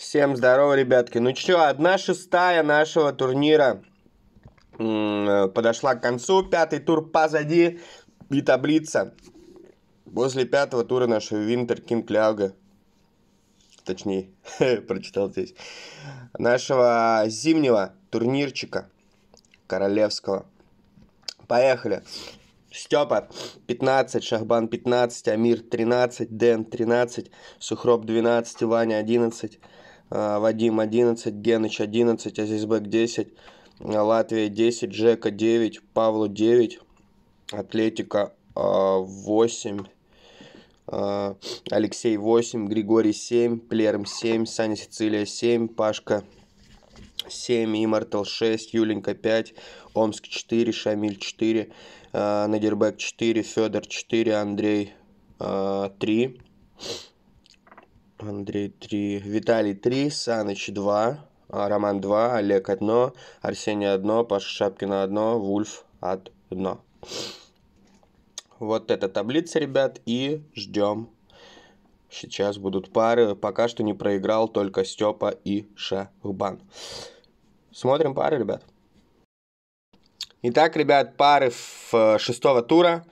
Всем здорово, ребятки. Ну что, одна шестая нашего турнира э, подошла к концу. Пятый тур позади и таблица. После пятого тура нашего Винтер Кинг Ляуга. Точнее, прочитал здесь. Нашего зимнего турнирчика королевского. Поехали. Степа 15, Шахбан 15, Амир 13, Дэн 13, Сухроб 12, Ваня 11, а, Вадим 11, Геныч 11, Азизбек 10, а, Латвия 10, Джека 9, Павлу 9, Атлетика 8, а, Алексей 8, Григорий 7, Плерм 7, Саня Сицилия 7, Пашка 7, Иммортал 6, Юленька 5, Омск 4, Шамиль 4, Надербек 4, Федор 4, Андрей 3, Андрей 3, Виталий 3, Саныч 2, а, Роман 2, Олег 1, Арсений 1, Паша Шапкина 1, Вульф 1. Вот эта таблица, ребят, и ждем. Сейчас будут пары. Пока что не проиграл только Степа и Шахбан. Смотрим пары, ребят. Итак, ребят, пары в шестого тура.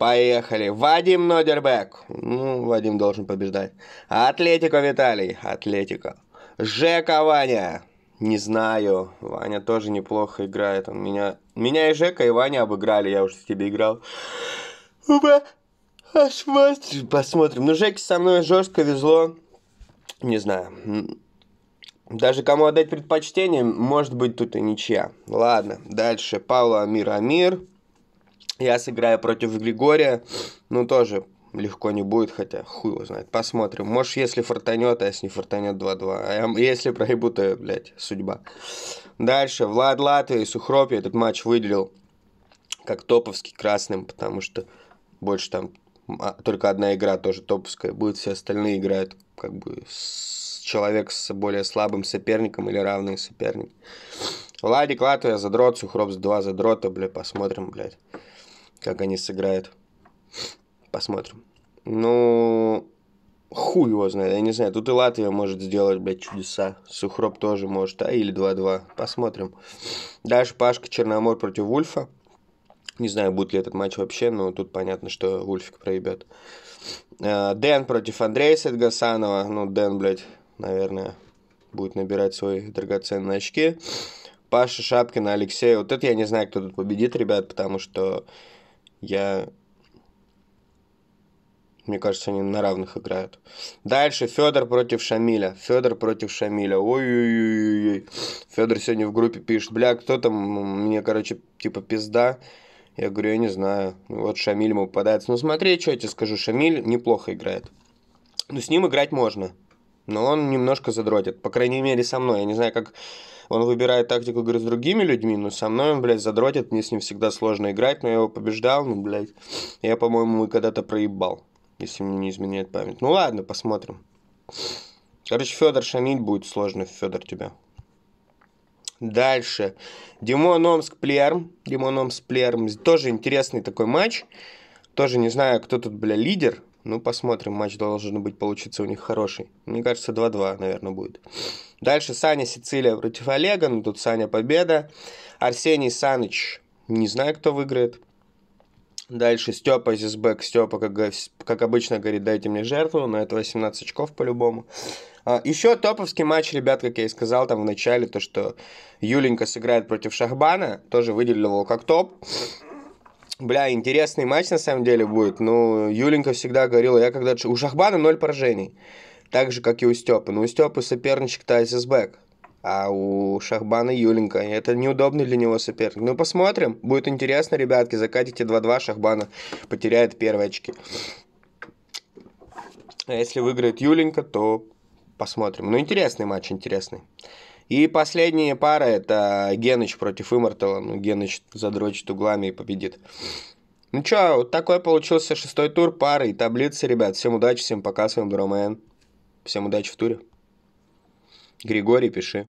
Поехали. Вадим Нодербек. Ну, Вадим должен побеждать. Атлетико Виталий. Атлетико. Жека Ваня. Не знаю. Ваня тоже неплохо играет. Он меня... Меня и Жека, и Ваня обыграли. Я уже с тебе играл. Посмотрим. Посмотрим. Ну, Жеке со мной жестко везло. Не знаю. Даже кому отдать предпочтение, может быть, тут и ничья. Ладно, дальше. Павло Амир Амир. Я сыграю против Григория, ну тоже легко не будет, хотя хуй его знает. Посмотрим. Может, если фартанет, а если не фартанет 2-2. А я, если проебу, то, блядь, судьба. Дальше. Влад Латвия и Сухропи этот матч выделил как топовский красным, потому что больше там а, только одна игра тоже топовская будет, все остальные играют как бы с человек с более слабым соперником или равный соперник. Владик Латвия задрот, Сухропс 2 задрота, бля, посмотрим, блядь как они сыграют. Посмотрим. Ну, хуй его знает, я не знаю. Тут и Латвия может сделать, блядь, чудеса. Сухроб тоже может, а или 2-2. Посмотрим. Дальше Пашка Черномор против Ульфа, Не знаю, будет ли этот матч вообще, но тут понятно, что Вульфик проебет. Э, Дэн против Андрея Сетгасанова. Ну, Дэн, блядь, наверное, будет набирать свои драгоценные очки. Паша Шапкина Алексей. Вот это я не знаю, кто тут победит, ребят, потому что я... Мне кажется, они на равных играют. Дальше Федор против Шамиля. Федор против Шамиля. Ой-ой-ой. Федор сегодня в группе пишет, бля, кто там, мне, короче, типа пизда. Я говорю, я не знаю. Ну вот Шамиль ему попадается. Ну смотри, что я тебе скажу, Шамиль неплохо играет. Ну с ним играть можно. Но он немножко задротит. По крайней мере, со мной. Я не знаю, как он выбирает тактику игры с другими людьми, но со мной он, блядь, задротит, мне с ним всегда сложно играть, но я его побеждал, ну, блядь, я, по-моему, когда-то проебал, если мне не изменяет память. Ну ладно, посмотрим. Короче, Федор шанить будет сложно, Федор тебя. Дальше. Димон Омск Плерм. Димон Омск Плерм. Тоже интересный такой матч. Тоже не знаю, кто тут, бля, лидер. Ну, посмотрим. Матч должен быть получиться у них хороший. Мне кажется, 2-2, наверное, будет. Дальше Саня Сицилия против Олега, но ну, тут Саня победа. Арсений Саныч, не знаю, кто выиграет. Дальше Степа Зизбек. Степа, как, как обычно, говорит, дайте мне жертву, но это 18 очков по-любому. А, еще топовский матч, ребят, как я и сказал там в начале, то, что Юленька сыграет против Шахбана, тоже выделил его как топ. Бля, интересный матч на самом деле будет. Ну, Юленька всегда говорила, я когда... У Шахбана ноль поражений. Так же, как и у Степы. Но у Степы соперничек-то Айзесбек. А у Шахбана Юленька. Это неудобный для него соперник. Ну, посмотрим. Будет интересно, ребятки. Закатите 2-2. Шахбана потеряет первые очки. А если выиграет Юленька, то посмотрим. Ну, интересный матч, интересный. И последняя пара – это Геныч против Иммортала. Ну, Геныч задрочит углами и победит. Ну чё, вот такой получился шестой тур пары и таблицы, ребят. Всем удачи, всем пока, с вами Бромэн. Всем удачи в туре. Григорий, пиши.